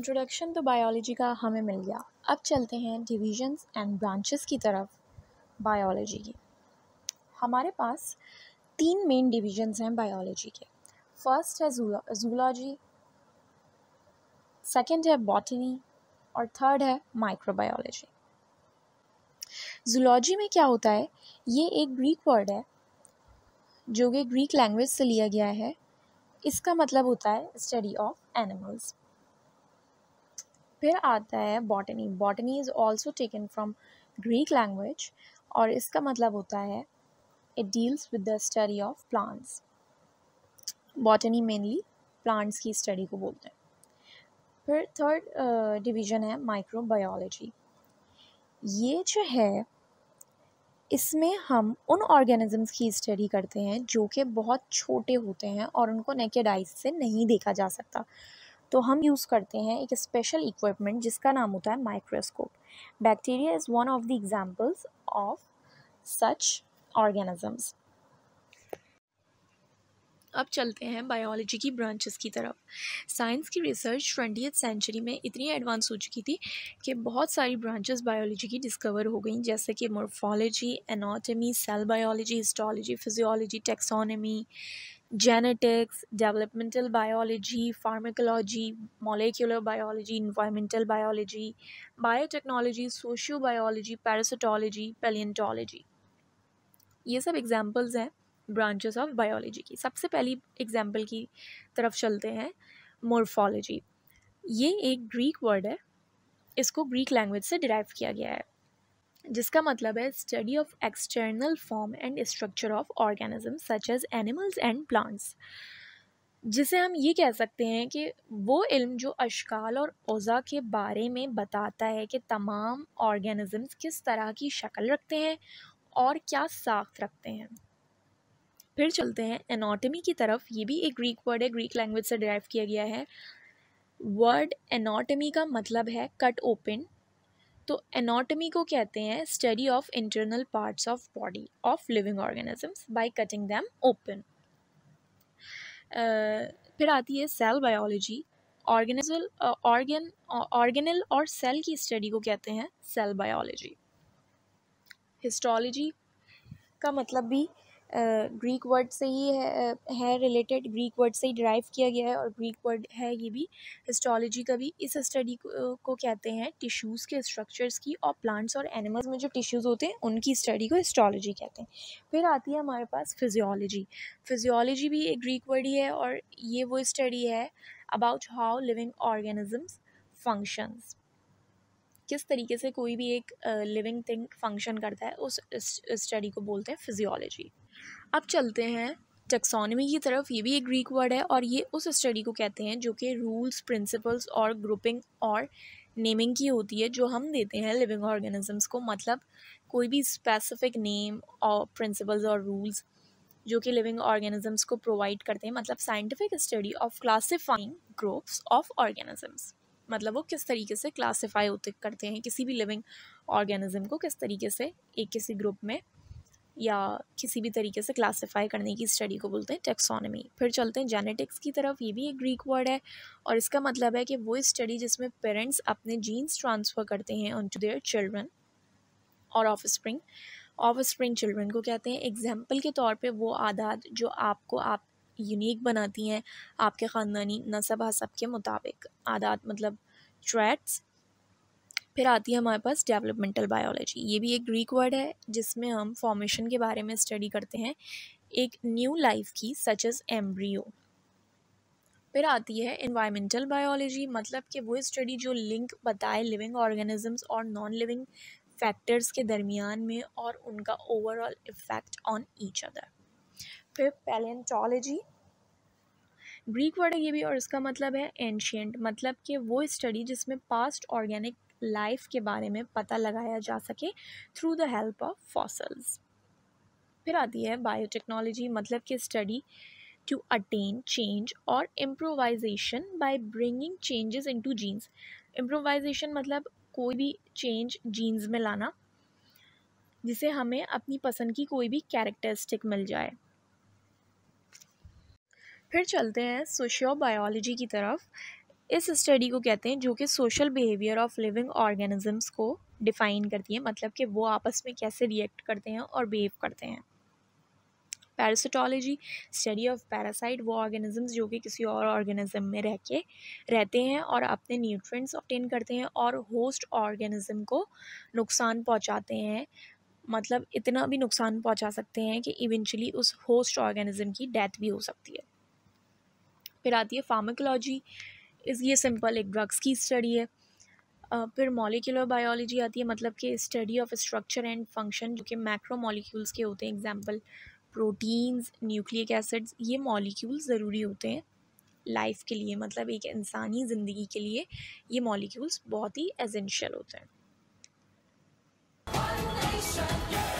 introduction तो biology का हमें मिल गया अब चलते हैं डिविजन्स एंड ब्रांचेस की तरफ बायोलॉजी की हमारे पास तीन मेन डिविजन्स हैं बायोलॉजी के फर्स्ट है जूलॉजी सेकंड है बॉटनी और थर्ड है माइक्रोबायोलॉजी जूलॉजी में क्या होता है ये एक ग्रीक वर्ड है जो कि ग्रीक लैंग्वेज से लिया गया है इसका मतलब होता है स्टडी ऑफ एनिमल्स फिर आता है botany botany is also taken from Greek language और इसका मतलब होता है it deals with the study of plants botany mainly plants की स्टडी को बोलते हैं फिर थर्ड डिवीज़न uh, है माइक्रोबायोलॉजी ये जो है इसमें हम उन ऑर्गेनिजम्स की स्टडी करते हैं जो कि बहुत छोटे होते हैं और उनको नेकेड आइज से नहीं देखा जा सकता तो हम यूज़ करते हैं एक स्पेशल इक्विपमेंट जिसका नाम होता है microscope bacteria is one of the examples of such organisms अब चलते हैं बायोलॉजी की ब्रांचेस की तरफ साइंस की रिसर्च ट्वेंटी सेंचुरी में इतनी एडवांस हो चुकी थी कि बहुत सारी ब्रांचेस बायोलॉजी की डिस्कवर हो गई जैसे कि morphology anatomy cell biology histology physiology taxonomy genetics developmental biology pharmacology molecular biology environmental biology biotechnology sociobiology parasitology palaeontology ये सब एग्जाम्पल्स हैं ब्रांचेस ऑफ बायोलॉजी की सबसे पहली एग्जाम्पल की तरफ चलते हैं मोर्फोलॉजी ये एक ग्रीक वर्ड है इसको ग्रीक लैंग्वेज से डिराइव किया गया है जिसका मतलब है study of external form and structure of organism such as animals and plants जिसे हम ये कह सकते हैं कि वो इल्म जो अशकाल और ओज़ा के बारे में बताता है कि तमाम ऑर्गेनिज़म्स किस तरह की शक्ल रखते हैं और क्या साख्त रखते हैं फिर चलते हैं एनाटॉमी की तरफ ये भी एक ग्रीक वर्ड है ग्रीक लैंग्वेज से डिराइव किया गया है वर्ड एनाटॉमी का मतलब है कट ओपन तो एनाटॉमी को कहते हैं study of internal parts of body of living organisms by cutting them open फिर आती है cell biology organelle organ organelle और सेल की स्टडी को कहते हैं सेल बायोलॉजी हिस्टोलॉजी का मतलब भी ग्रीक वर्ड से ही है, रिलेटेड ग्रीक वर्ड से ही ड्राइव किया गया है और ग्रीक वर्ड है ये भी हिस्टोलॉजी का भी इस स्टडी को, को कहते हैं टिश्यूज़ के स्ट्रक्चर्स की और प्लांट्स और एनिमल्स में जो टिश्यूज़ होते हैं उनकी स्टडी को हिस्टोलॉजी कहते हैं फिर आती है हमारे पास फिजियोलॉजी फिजियोलॉजी भी एक ग्रीक वर्ड ही है और ये वो स्टडी है about how living organisms functions किस तरीके से कोई भी एक लिविंग थिंग फंक्शन करता है उस स्टडी को बोलते हैं फिजियोलॉजी अब चलते हैं टेक्सोनमी की तरफ ये भी एक ग्रीक वर्ड है और ये उस स्टडी को कहते हैं जो कि रूल्स प्रिंसिपल्स और ग्रुपिंग और नेमिंग की होती है जो हम देते हैं लिविंग ऑर्गेनिजम्स को मतलब कोई भी स्पेसिफिक नेम और प्रिंसिपल्स और रूल्स जो कि लिविंग ऑर्गेनिजम्स को प्रोवाइड करते हैं मतलब scientific study of classifying groups of organisms मतलब वो किस तरीके से क्लासीफाई होते करते हैं किसी भी लिविंग ऑर्गेनिज्म को किस तरीके से एक किसी ग्रुप में या किसी भी तरीके से क्लासिफाई करने की स्टडी को बोलते हैं टेक्सोनमी फिर चलते हैं जेनेटिक्स की तरफ ये भी एक ग्रीक वर्ड है और इसका मतलब है कि वो स्टडी जिसमें पेरेंट्स अपने जीन्स ट्रांसफ़र करते हैं ऑन टू देयर चिल्ड्रन और offspring offspring children को कहते हैं एग्जाम्पल के तौर पर वो आदात जो आपको आप यूनिक बनाती हैं आपके ख़ानदानी नसब हसब के मुताबिक आदात मतलब ट्रैट्स फिर आती है हमारे पास डेवलपमेंटल बायोलॉजी ये भी एक ग्रीक वर्ड है जिसमें हम फॉर्मेशन के बारे में स्टडी करते हैं एक न्यू लाइफ की सच एज एम्ब्रियो फिर आती है इन्वायरमेंटल बायोलॉजी मतलब कि वो स्टडी जो लिंक बताए लिविंग ऑर्गेनिजम्स और नॉन लिविंग फैक्टर्स के दरमियान में और उनका overall effect on each other फिर पैलेंटोलॉजी ग्रीक वर्ड है ये भी और इसका मतलब है एंशियंट मतलब कि वो स्टडी जिसमें पास्ट ऑर्गेनिक लाइफ के बारे में पता लगाया जा सके through the help of fossils फिर आती है बायोटेक्नोलॉजी मतलब कि स्टडी टू अटेन चेंज और improvisation by bringing changes into genes improvisation मतलब कोई भी चेंज जीन्स में लाना जिसे हमें अपनी पसंद की कोई भी कैरेक्टरिस्टिक मिल जाए फिर चलते हैं सोशियो बायोलॉजी की तरफ इस स्टडी को कहते हैं जो कि social behaviour of living organisms को डिफ़ाइन करती है मतलब कि वो आपस में कैसे रिएक्ट करते हैं और बिहेव करते हैं पैरासिटोलॉजी स्टडी ऑफ पैरासाइट वो ऑर्गेनिजम्स जो कि किसी और ऑर्गेनिज्म में रह के रहते हैं और अपने न्यूट्रिएंट्स ऑप्टेन करते हैं और होस्ट ऑर्गेनिज्म को नुकसान पहुंचाते हैं मतलब इतना भी नुकसान पहुंचा सकते हैं कि इवेंचुअली उस होस्ट ऑर्गेनिज्म की डेथ भी हो सकती है फिर आती है फार्माकोलॉजी इस ये सिंपल एक ड्रग्स की स्टडी है फिर मॉलिकुलर बायोलॉजी आती है मतलब कि study of structure and function जो कि मैक्रो मॉलिक्यूल्स के होते हैं एग्जाम्पल प्रोटीन्स न्यूक्लिक एसिड्स ये मॉलिक्यूल ज़रूरी होते हैं लाइफ के लिए मतलब एक इंसानी ज़िंदगी के लिए ये मॉलिक्यूल्स बहुत ही एजेंशियल होते हैं